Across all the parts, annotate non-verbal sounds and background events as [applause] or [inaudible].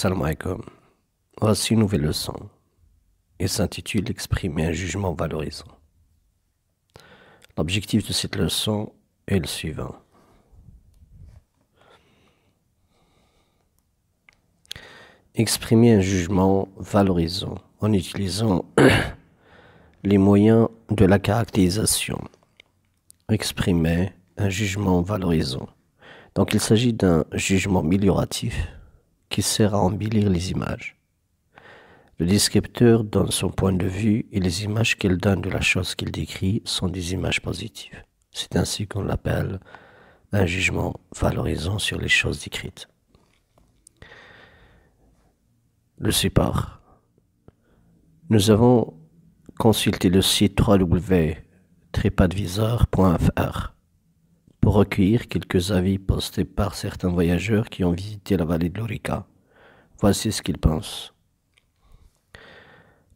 Salam alaikum. Voici une nouvelle leçon. Elle s'intitule Exprimer un jugement valorisant. L'objectif de cette leçon est le suivant. Exprimer un jugement valorisant en utilisant [clears throat] les moyens de la caractérisation. Exprimer un jugement valorisant. Donc il s'agit d'un jugement amélioratif qui sert à embellir les images. Le descripteur donne son point de vue et les images qu'il donne de la chose qu'il décrit sont des images positives. C'est ainsi qu'on l'appelle un jugement valorisant sur les choses décrites. Le support. Nous avons consulté le site www.tripadvisor.fr recueillir quelques avis postés par certains voyageurs qui ont visité la vallée de l'Orica. Voici ce qu'ils pensent.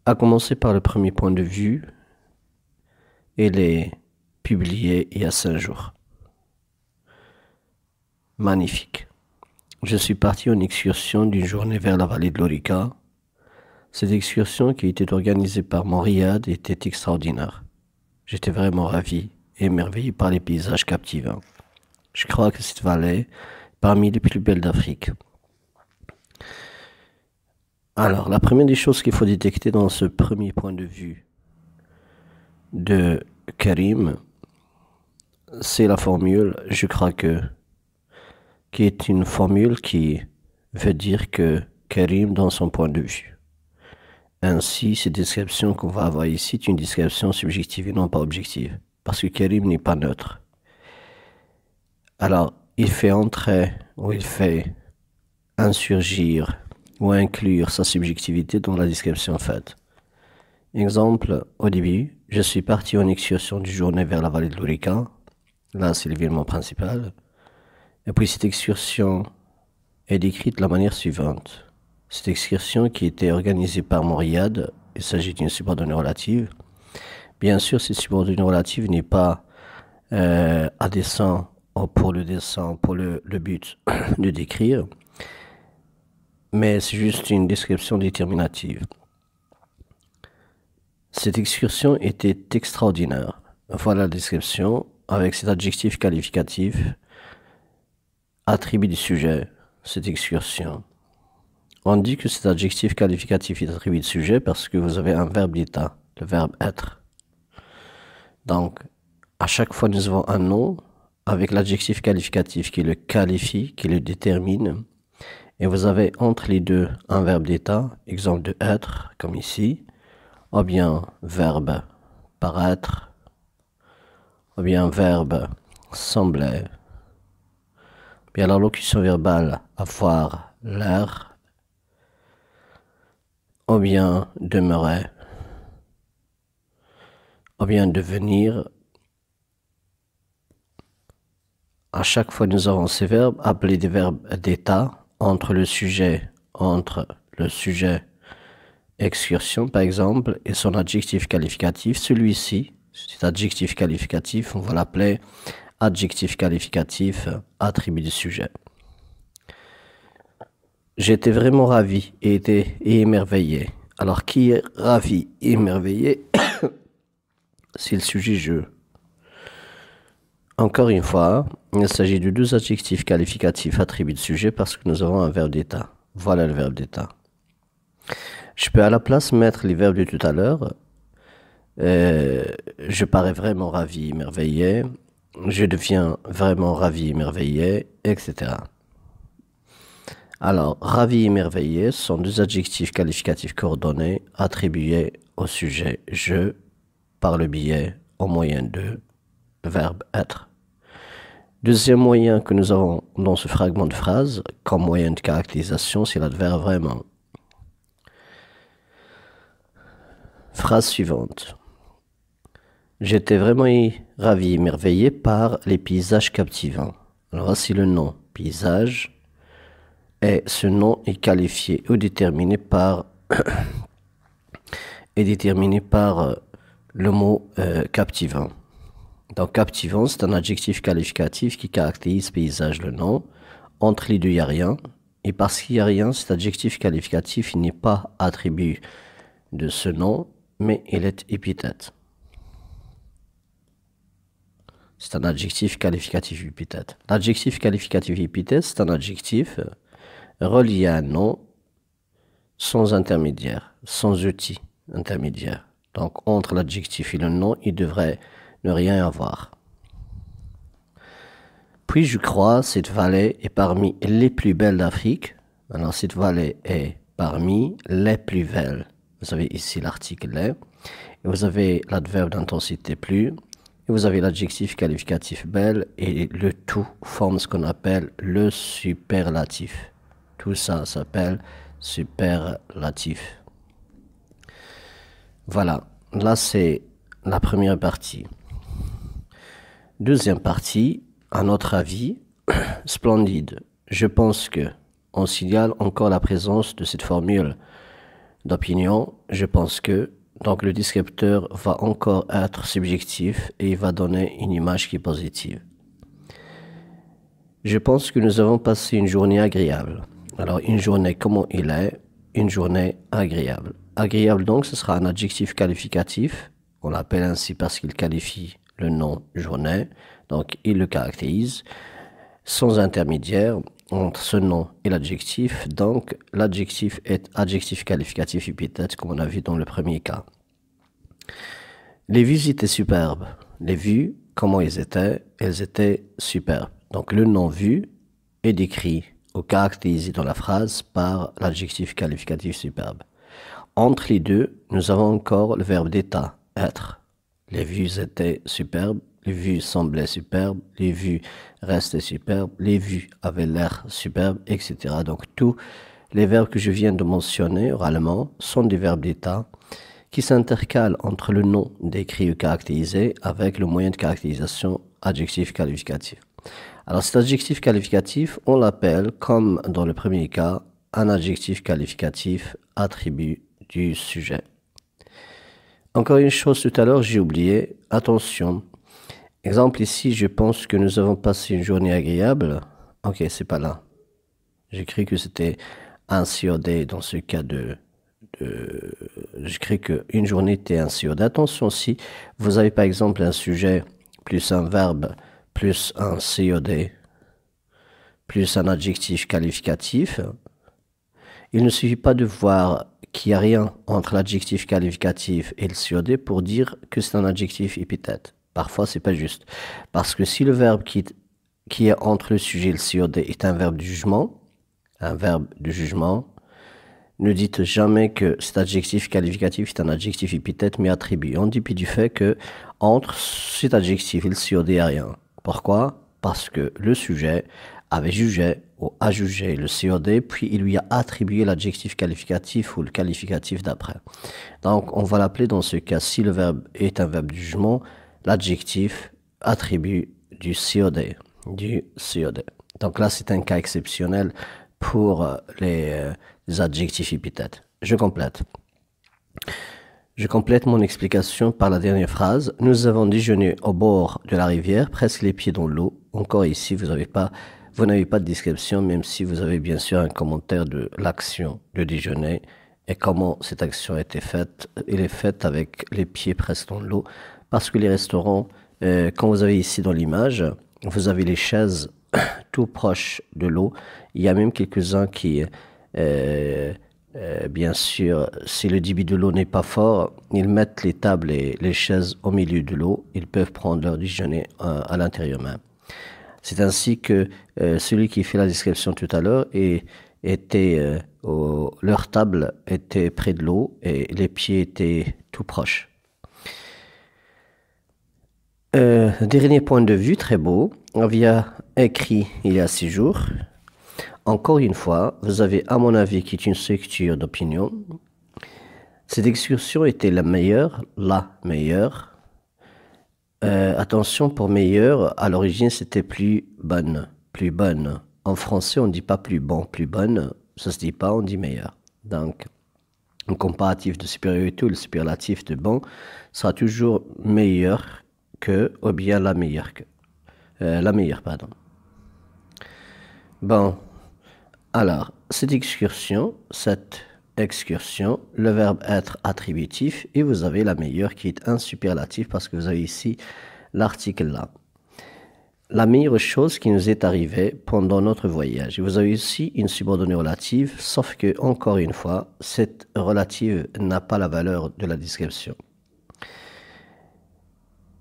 À commencer par le premier point de vue, et est publiée il y a cinq jours. Magnifique. Je suis parti en excursion d'une journée vers la vallée de l'Orica. Cette excursion qui était organisée par riad était extraordinaire. J'étais vraiment ravi émerveillé par les paysages captivants. Je crois que cette vallée parmi les plus belles d'Afrique. Alors, la première des choses qu'il faut détecter dans ce premier point de vue de Karim, c'est la formule je crois que, qui est une formule qui veut dire que Karim dans son point de vue. Ainsi, cette description qu'on va avoir ici est une description subjective et non pas objective parce que Karim n'est pas neutre. Alors, il fait entrer ou il fait insurgir ou inclure sa subjectivité dans la description faite. Exemple, au début, je suis parti en excursion du journée vers la vallée de l'Ourika. Là, c'est le virement principal. Et puis, cette excursion est décrite de la manière suivante. Cette excursion qui était organisée par Moriad, il s'agit d'une subordonnée relative, Bien sûr, cette subordination relative n'est pas euh, pour le dessin, pour le, but [clears throat] de décrire, mais c'est juste une description déterminative. Cette excursion était extraordinaire. Voilà la description avec cet adjectif qualificatif attribué du sujet, cette excursion. On dit que cet adjectif qualificatif est attribué du sujet parce que vous avez un verbe d'état, le verbe être. Donc, à chaque fois, nous avons un nom avec l'adjectif qualificatif qui le qualifie, qui le détermine. Et vous avez entre les deux un verbe d'état, exemple de être, comme ici, ou bien verbe paraître, ou bien verbe sembler, ou bien la locution verbale avoir l'air, ou bien demeurer on vient de venir. À chaque fois, nous avons ces verbes appelés des verbes d'état entre le sujet, entre le sujet excursion, par exemple, et son adjectif qualificatif. Celui-ci, cet adjectif qualificatif, on va l'appeler adjectif qualificatif attribut du sujet. J'étais vraiment ravi et, et émerveillé. Alors, qui est ravi et émerveillé [coughs] C'est le sujet je. Encore une fois, il s'agit de deux adjectifs qualificatifs attribués de sujet parce que nous avons un verbe d'état. Voilà le verbe d'état. Je peux à la place mettre les verbes de tout à l'heure. Euh, je parais vraiment ravi, émerveillé. Je deviens vraiment ravi, émerveillé, etc. Alors, ravi et merveillé sont deux adjectifs qualificatifs coordonnés attribués au sujet je par le biais, au moyen de, verbe être. Deuxième moyen que nous avons dans ce fragment de phrase, comme moyen de caractérisation, c'est l'adverbe vraiment. Phrase suivante. J'étais vraiment ravi, émerveillé par les paysages captivants. Alors voici le nom, paysage. Et ce nom est qualifié ou déterminé par, [coughs] est déterminé par euh, le mot euh, captivant. Donc captivant, c'est un adjectif qualificatif qui caractérise paysage le nom. Entre les deux, il n'y a rien. Et parce qu'il n'y a rien, cet adjectif qualificatif n'est pas attribut de ce nom, mais il est épithète. C'est un adjectif qualificatif épithète. L'adjectif qualificatif épithète, c'est un adjectif euh, relié à un nom sans intermédiaire, sans outil intermédiaire. Donc entre l'adjectif et le nom, il devrait ne rien avoir. Puis je crois cette vallée est parmi les plus belles d'Afrique. Alors cette vallée est parmi les plus belles. Vous avez ici l'article les ». vous avez l'adverbe d'intensité plus. Et vous avez l'adjectif qualificatif belle. Et le tout forme ce qu'on appelle le superlatif. Tout ça s'appelle superlatif. Voilà, là c'est la première partie. Deuxième partie, à notre avis, [clears throat] splendide. Je pense que on signale encore la présence de cette formule d'opinion. Je pense que donc le descripteur va encore être subjectif et il va donner une image qui est positive. Je pense que nous avons passé une journée agréable. Alors une journée comment il est, une journée agréable. Agréable donc, ce sera un adjectif qualificatif. On l'appelle ainsi parce qu'il qualifie le nom journée, donc il le caractérise. Sans intermédiaire entre ce nom et l'adjectif, donc l'adjectif est adjectif qualificatif épithète comme on a vu dans le premier cas. Les vues étaient superbes. Les vues, comment elles étaient Elles étaient superbes. Donc le nom vu est décrit ou caractérisé dans la phrase par l'adjectif qualificatif superbe. Entre les deux, nous avons encore le verbe d'état, être. Les vues étaient superbes, les vues semblaient superbes, les vues restaient superbes, les vues avaient l'air superbes, etc. Donc tous les verbes que je viens de mentionner oralement sont des verbes d'état qui s'intercalent entre le nom décrit ou caractérisé avec le moyen de caractérisation adjectif qualificatif. Alors cet adjectif qualificatif, on l'appelle, comme dans le premier cas, un adjectif qualificatif attribut sujet. Encore une chose tout à l'heure, j'ai oublié. Attention. Exemple ici, je pense que nous avons passé une journée agréable. Ok, c'est pas là. j'écris que c'était un COD dans ce cas de. de J'ai qu'une journée était un COD. Attention, si vous avez par exemple un sujet plus un verbe plus un COD plus un adjectif qualificatif, il ne suffit pas de voir qu'il n'y a rien entre l'adjectif qualificatif et le COD pour dire que c'est un adjectif épithète. Parfois, c'est pas juste. Parce que si le verbe qui, est entre le sujet et le COD est un verbe de jugement, un verbe de jugement, ne dites jamais que cet adjectif qualificatif est un adjectif épithète mais attribut, en dépit du fait que entre cet adjectif et le COD, il n'y a rien. Pourquoi Parce que le sujet avait jugé a jugé le COD, puis il lui a attribué l'adjectif qualificatif ou le qualificatif d'après. Donc on va l'appeler dans ce cas, si le verbe est un verbe de jugement, l'adjectif attribue du COD, du COD. Donc là, c'est un cas exceptionnel pour euh, les, les euh, adjectifs épithètes. Je complète. Je complète mon explication par la dernière phrase. Nous avons déjeuné au bord de la rivière, presque les pieds dans l'eau. Encore ici, vous n'avez pas vous n'avez pas de description, même si vous avez bien sûr un commentaire de l'action de déjeuner et comment cette action a été faite. Elle est faite avec les pieds presque dans l'eau, parce que les restaurants, euh, quand vous avez ici dans l'image, vous avez les chaises [coughs] tout proches de l'eau. Il y a même quelques-uns qui, euh, euh, bien sûr, si le débit de l'eau n'est pas fort, ils mettent les tables et les chaises au milieu de l'eau. Ils peuvent prendre leur déjeuner à l'intérieur même. C'est ainsi que euh, celui qui fait la description tout à l'heure était euh, leur table était près de l'eau et les pieds étaient tout proches. Euh, dernier point de vue très beau, on vient écrit il y a six jours. Encore une fois, vous avez à mon avis qui est une structure d'opinion. Cette excursion était la meilleure, la meilleure euh, attention pour meilleur, à l'origine c'était plus bonne, plus bonne. En français on ne dit pas plus bon, plus bonne, ça se dit pas, on dit meilleur. Donc, le comparatif de supériorité ou le superlatif de bon sera toujours meilleur que, ou bien la meilleure que. Euh, la meilleure, pardon. Bon, alors, cette excursion, cette excursion, le verbe être attributif et vous avez la meilleure qui est un superlatif parce que vous avez ici l'article là. La meilleure chose qui nous est arrivée pendant notre voyage. Vous avez aussi une subordonnée relative, sauf que, encore une fois, cette relative n'a pas la valeur de la description.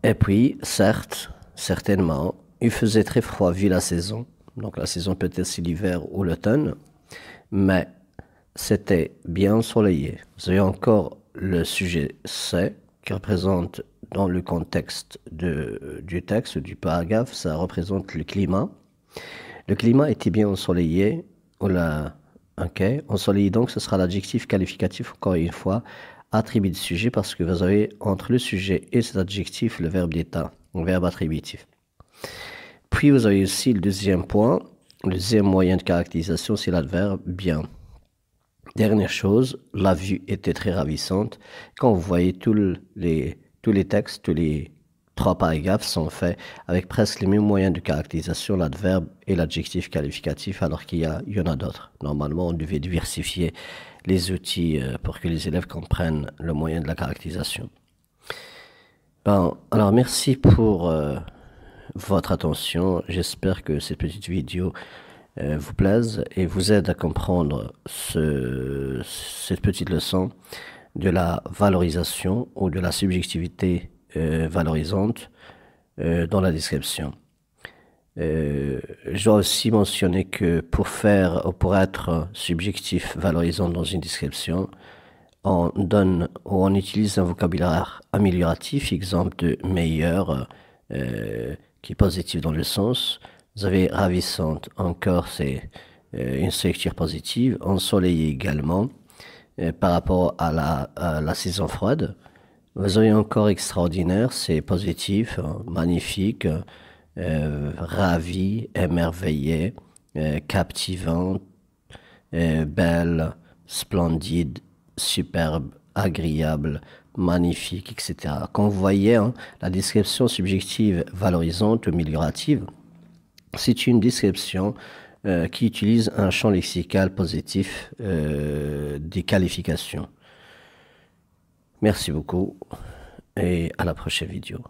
Et puis, certes, certainement, il faisait très froid vu la saison. Donc la saison peut être c'est l'hiver ou l'automne. Mais c'était bien ensoleillé. Vous avez encore le sujet c'est » qui représente dans le contexte de, du texte, du paragraphe, ça représente le climat. Le climat était bien ensoleillé. On ok, ensoleillé donc, ce sera l'adjectif qualificatif encore une fois attribué du sujet parce que vous avez entre le sujet et cet adjectif le verbe d'état, le verbe attributif. Puis vous avez aussi le deuxième point, le deuxième moyen de caractérisation, c'est l'adverbe bien. Dernière chose, la vue était très ravissante. Quand vous voyez tous les, tous les textes, tous les trois paragraphes sont faits avec presque les mêmes moyens de caractérisation, l'adverbe et l'adjectif qualificatif, alors qu'il y, y, en a d'autres. Normalement, on devait diversifier les outils euh, pour que les élèves comprennent le moyen de la caractérisation. Ben, alors merci pour euh, votre attention. J'espère que cette petite vidéo euh, vous plaise et vous aide à comprendre cette petite leçon de la valorisation ou de la subjectivité euh, valorisante euh, dans la description. Euh, je dois aussi mentionner que pour faire ou pour être subjectif valorisant dans une description, on donne ou on utilise un vocabulaire amélioratif, exemple de meilleur, qui est positif dans le sens, vous avez ravissante. Encore, c'est euh, une structure positive, ensoleillée également euh, par rapport à la, saison froide. Vous avez encore extraordinaire, c'est positif, hein, magnifique, euh, ravi, émerveillé, captivant, belle, splendide, superbe, agréable, magnifique, etc. Quand vous voyez hein, la description subjective valorisante ou améliorative, c'est une description euh, qui utilise un champ lexical positif euh, des qualifications. Merci beaucoup et à la prochaine vidéo.